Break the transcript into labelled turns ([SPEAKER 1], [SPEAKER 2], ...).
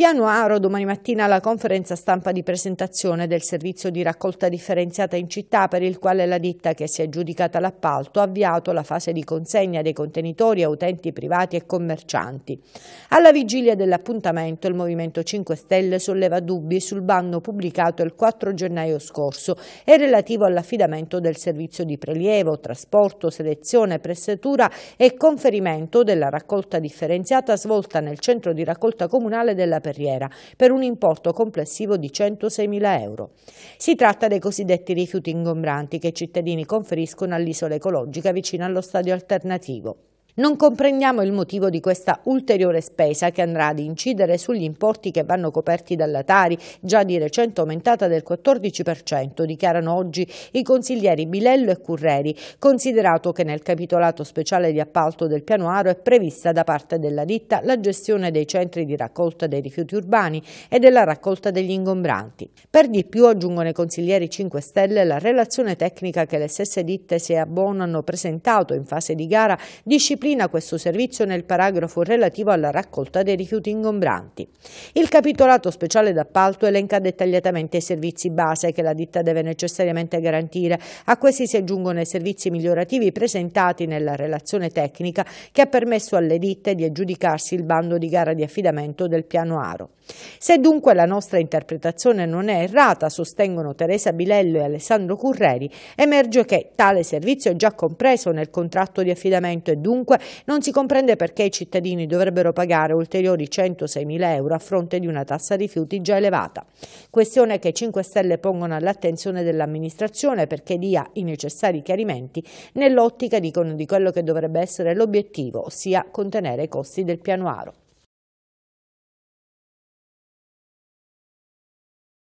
[SPEAKER 1] Piano Aro domani mattina alla conferenza stampa di presentazione del servizio di raccolta differenziata in città per il quale la ditta che si è aggiudicata l'appalto ha avviato la fase di consegna dei contenitori a utenti privati e commercianti. Alla vigilia dell'appuntamento il Movimento 5 Stelle solleva dubbi sul banno pubblicato il 4 gennaio scorso e relativo all'affidamento del servizio di prelievo, trasporto, selezione, prestatura e conferimento della raccolta differenziata svolta nel centro di raccolta comunale della Perugia carriera per un importo complessivo di 106.000 euro. Si tratta dei cosiddetti rifiuti ingombranti che i cittadini conferiscono all'isola ecologica vicino allo stadio alternativo. Non comprendiamo il motivo di questa ulteriore spesa che andrà ad incidere sugli importi che vanno coperti dalla Tari, già di recente aumentata del 14%, dichiarano oggi i consiglieri Bilello e Curreri, considerato che nel capitolato speciale di appalto del piano Aro è prevista da parte della ditta la gestione dei centri di raccolta dei rifiuti urbani e della raccolta degli ingombranti. Per di più, aggiungono i consiglieri 5 Stelle, la relazione tecnica che le stesse ditte si abbonano presentato in fase di gara disciplina disciplina questo servizio nel paragrafo relativo alla raccolta dei rifiuti ingombranti. Il capitolato speciale d'appalto elenca dettagliatamente i servizi base che la ditta deve necessariamente garantire. A questi si aggiungono i servizi migliorativi presentati nella relazione tecnica che ha permesso alle ditte di aggiudicarsi il bando di gara di affidamento del piano Aro. Se dunque la nostra interpretazione non è errata, sostengono Teresa Bilello e Alessandro Curreri, emerge che tale servizio è già compreso nel contratto di affidamento e dunque ovunque, non si comprende perché i cittadini dovrebbero pagare ulteriori 106.000 euro a fronte di una tassa rifiuti già elevata. Questione che 5 Stelle pongono all'attenzione dell'amministrazione perché dia i necessari chiarimenti nell'ottica, di quello che dovrebbe essere l'obiettivo, ossia contenere i costi del piano Aro.